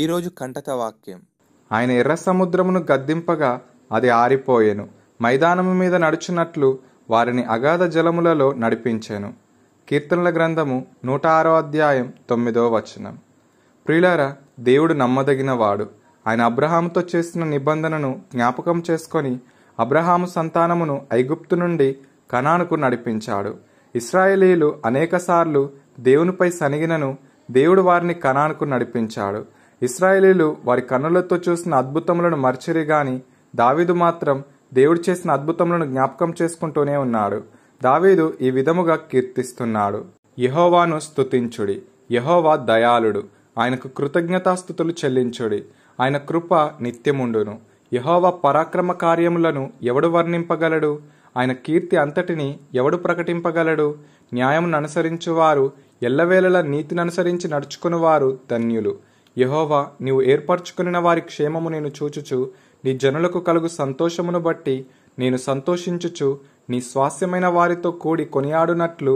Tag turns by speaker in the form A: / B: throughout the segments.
A: ఈరోజు కంటక వాక్యం ఆయన ఎర్ర సముద్రమును గద్దింపగా అది ఆరిపోయెను మైదానము మీద నడుచున్నట్లు వారిని అగాధ జలములలో నడిపించాను కీర్తనల గ్రంథము నూట ఆరో అధ్యాయం తొమ్మిదో వచనం ప్రియులారా దేవుడు నమ్మదగిన వాడు ఆయన అబ్రహాముతో చేసిన నిబంధనను జ్ఞాపకం చేసుకొని అబ్రహాము సంతానమును ఐగుప్తు నుండి కణానుకు నడిపించాడు ఇస్రాయేలీలు అనేకసార్లు దేవునిపై సనిగినను దేవుడు వారిని కణానుకు నడిపించాడు ఇస్రాయేలీలు వారి కన్నులతో చూసిన అద్భుతములను మర్చిరి గాని దావీదు మాత్రం దేవుడు చేసిన అద్భుతములను జ్ఞాపకం చేసుకుంటూనే ఉన్నాడు దావీదు ఈ విధముగా కీర్తిస్తున్నాడు యహోవాను స్తుతించుడి యహోవా దయాళుడు ఆయనకు కృతజ్ఞతాస్థుతులు చెల్లించుడి ఆయన కృప నిత్యముండును యహోవా పరాక్రమ కార్యములను ఎవడు వర్ణింపగలడు ఆయన కీర్తి అంతటిని ఎవడు ప్రకటింపగలడు న్యాయమును అనుసరించువారు ఎల్లవేళలా నీతిననుసరించి నడుచుకునివారు ధన్యులు యహోవా నీవు ఏర్పరచుకున్న వారి క్షేమము నేను చూచుచు నీ జనులకు కలుగు సంతోషమును బట్టి నేను సంతోషించుచు నీ స్వాస్యమైన వారితో కూడి కొనియాడునట్లు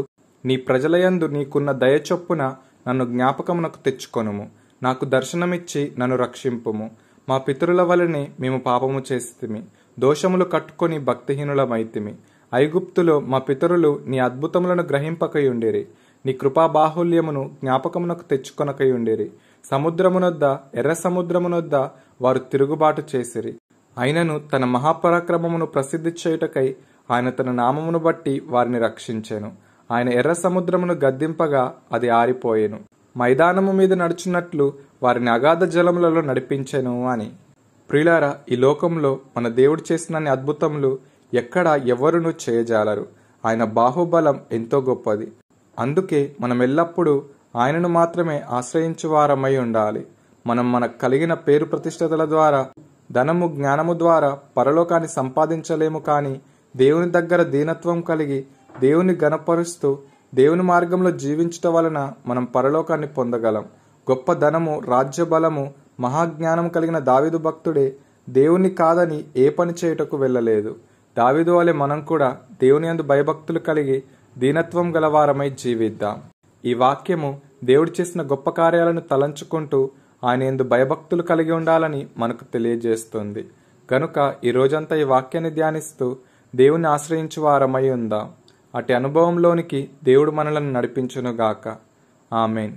A: నీ ప్రజలయందు నీకున్న దయచొప్పున నన్ను జ్ఞాపకమునకు తెచ్చుకొనుము నాకు దర్శనమిచ్చి నన్ను రక్షింపుము మా పితరుల వలనే మేము పాపము చేస్తిమి దోషములు కట్టుకొని భక్తిహీనులమైతిమి ఐగుప్తులో మా పితరులు నీ అద్భుతములను గ్రహింపకయుండిరి నీ కృపా బాహుల్యమును జ్ఞాపకమునకు తెచ్చుకొనకై ఉండేరి సముద్రమునొద్ద ఎర్ర సముద్రమునొద్ద వారు తిరుగుబాటు చేసిరి అయినను తన మహాపరాక్రమమును ప్రసిద్ధి చేయుటకై ఆయన తన నామమును బట్టి వారిని రక్షించాను ఆయన ఎర్ర సముద్రమును గద్దింపగా అది ఆరిపోయెను మైదానము మీద నడుచున్నట్లు వారిని అగాధ జలములలో నడిపించెను అని ప్రిలారా ఈ లోకంలో మన దేవుడు చేసిన అద్భుతములు ఎక్కడ ఎవరునూ చేయజాలరు ఆయన బాహుబలం ఎంతో గొప్పది అందుకే మనం ఎల్లప్పుడూ ఆయనను మాత్రమే ఆశ్రయించువారమై ఉండాలి మనం మన కలిగిన పేరు ప్రతిష్టతల ద్వారా ధనము జ్ఞానము ద్వారా పరలోకాన్ని సంపాదించలేము కానీ దేవుని దగ్గర దీనత్వం కలిగి దేవుని గనపరుస్తూ దేవుని మార్గంలో జీవించటం వలన మనం పరలోకాన్ని పొందగలం గొప్ప ధనము రాజ్యబలము మహాజ్ఞానం కలిగిన దావిదు భక్తుడే దేవుని కాదని ఏ పని చేయుటకు వెళ్ళలేదు దావిదు వలె మనం కూడా దేవుని అందు భయభక్తులు కలిగి దీనత్వం గలవారమై జీవిద్దాం ఈ వాక్యము దేవుడు చేసిన గొప్ప కార్యాలను తలంచుకుంటూ ఆయన ఎందు భయభక్తులు కలిగి ఉండాలని మనకు తెలియజేస్తుంది కనుక ఈ రోజంతా ఈ వాక్యాన్ని ధ్యానిస్తూ దేవుని ఆశ్రయించు వారమై ఉందాం అటు అనుభవంలోనికి దేవుడు మనలను నడిపించునుగాక ఆమెన్